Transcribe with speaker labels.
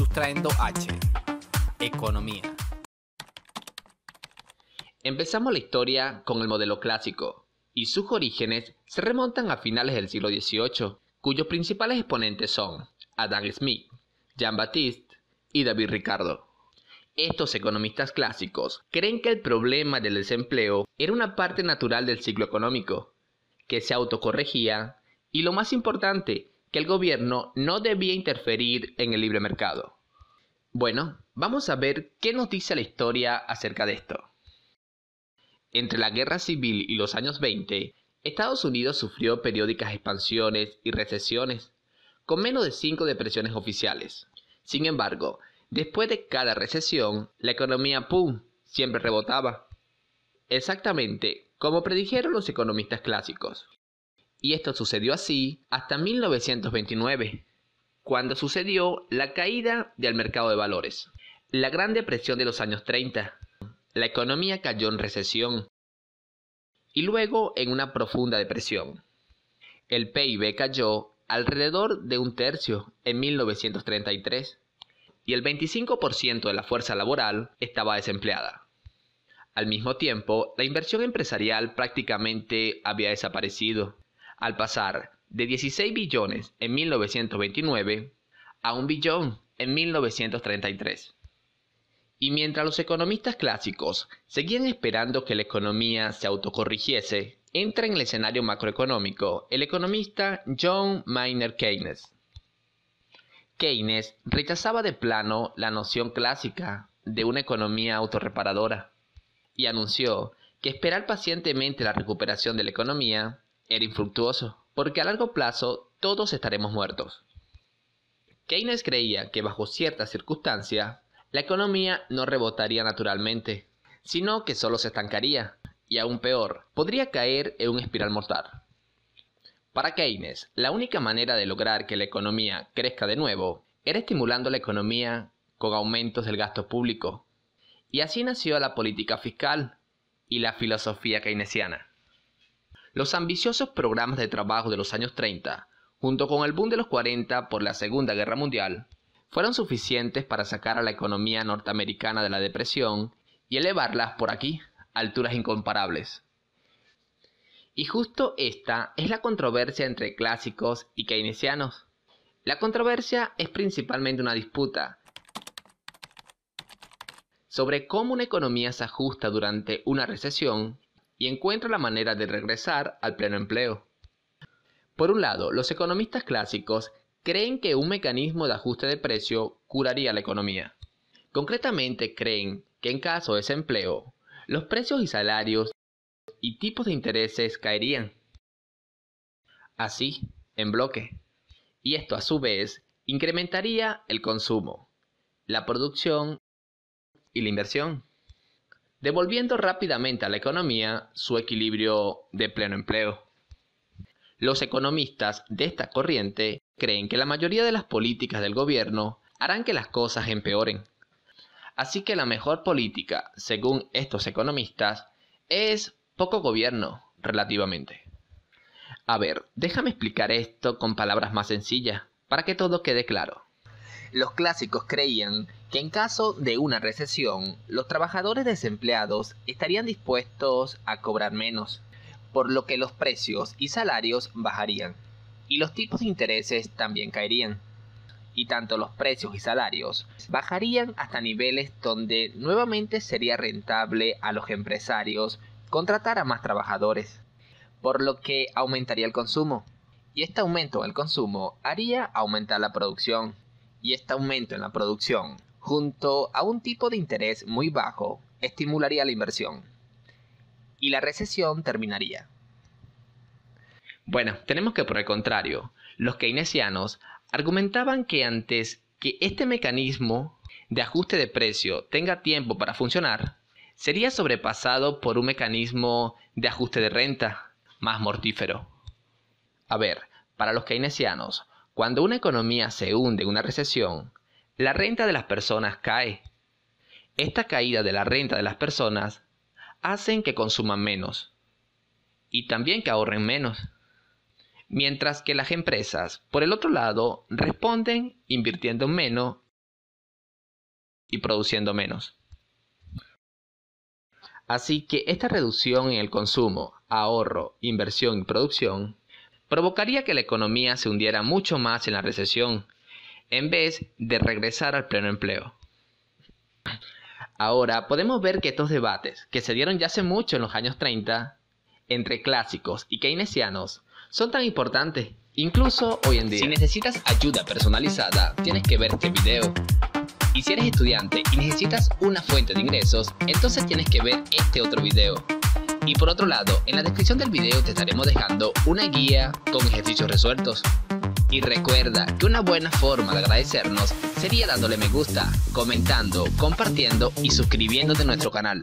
Speaker 1: Sustraendo H. Economía. Empezamos la historia con el modelo clásico, y sus orígenes se remontan a finales del siglo XVIII, cuyos principales exponentes son Adam Smith, Jean-Baptiste y David Ricardo. Estos economistas clásicos creen que el problema del desempleo era una parte natural del ciclo económico, que se autocorregía y lo más importante, que el gobierno no debía interferir en el libre mercado. Bueno, vamos a ver qué nos dice la historia acerca de esto. Entre la guerra civil y los años 20, Estados Unidos sufrió periódicas expansiones y recesiones, con menos de cinco depresiones oficiales. Sin embargo, después de cada recesión, la economía ¡pum! siempre rebotaba. Exactamente como predijeron los economistas clásicos. Y esto sucedió así hasta 1929, cuando sucedió la caída del mercado de valores. La Gran Depresión de los años 30. La economía cayó en recesión y luego en una profunda depresión. El PIB cayó alrededor de un tercio en 1933 y el 25% de la fuerza laboral estaba desempleada. Al mismo tiempo, la inversión empresarial prácticamente había desaparecido al pasar de 16 billones en 1929 a un billón en 1933. Y mientras los economistas clásicos seguían esperando que la economía se autocorrigiese, entra en el escenario macroeconómico el economista John Maynard Keynes. Keynes rechazaba de plano la noción clásica de una economía autorreparadora y anunció que esperar pacientemente la recuperación de la economía era infructuoso, porque a largo plazo todos estaremos muertos. Keynes creía que bajo ciertas circunstancias, la economía no rebotaría naturalmente, sino que solo se estancaría, y aún peor, podría caer en un espiral mortal. Para Keynes, la única manera de lograr que la economía crezca de nuevo era estimulando la economía con aumentos del gasto público. Y así nació la política fiscal y la filosofía keynesiana. Los ambiciosos programas de trabajo de los años 30, junto con el boom de los 40 por la Segunda Guerra Mundial, fueron suficientes para sacar a la economía norteamericana de la depresión y elevarlas por aquí a alturas incomparables. Y justo esta es la controversia entre clásicos y keynesianos. La controversia es principalmente una disputa sobre cómo una economía se ajusta durante una recesión y encuentra la manera de regresar al pleno empleo. Por un lado, los economistas clásicos creen que un mecanismo de ajuste de precio curaría la economía. Concretamente creen que en caso de desempleo, los precios y salarios y tipos de intereses caerían. Así, en bloque. Y esto a su vez incrementaría el consumo, la producción y la inversión devolviendo rápidamente a la economía su equilibrio de pleno empleo. Los economistas de esta corriente creen que la mayoría de las políticas del gobierno harán que las cosas empeoren. Así que la mejor política, según estos economistas, es poco gobierno, relativamente. A ver, déjame explicar esto con palabras más sencillas, para que todo quede claro. Los clásicos creían que en caso de una recesión, los trabajadores desempleados estarían dispuestos a cobrar menos, por lo que los precios y salarios bajarían, y los tipos de intereses también caerían. Y tanto los precios y salarios bajarían hasta niveles donde nuevamente sería rentable a los empresarios contratar a más trabajadores, por lo que aumentaría el consumo. Y este aumento del consumo haría aumentar la producción, y este aumento en la producción, junto a un tipo de interés muy bajo, estimularía la inversión. Y la recesión terminaría. Bueno, tenemos que por el contrario, los keynesianos argumentaban que antes que este mecanismo de ajuste de precio tenga tiempo para funcionar, sería sobrepasado por un mecanismo de ajuste de renta más mortífero. A ver, para los keynesianos, cuando una economía se hunde en una recesión, la renta de las personas cae. Esta caída de la renta de las personas hacen que consuman menos y también que ahorren menos. Mientras que las empresas, por el otro lado, responden invirtiendo menos y produciendo menos. Así que esta reducción en el consumo, ahorro, inversión y producción provocaría que la economía se hundiera mucho más en la recesión, en vez de regresar al pleno empleo. Ahora, podemos ver que estos debates, que se dieron ya hace mucho en los años 30, entre clásicos y keynesianos, son tan importantes, incluso hoy en día. Si necesitas ayuda personalizada, tienes que ver este video. Y si eres estudiante y necesitas una fuente de ingresos, entonces tienes que ver este otro video. Y por otro lado, en la descripción del video te estaremos dejando una guía con ejercicios resueltos. Y recuerda que una buena forma de agradecernos sería dándole me gusta, comentando, compartiendo y suscribiéndote a nuestro canal.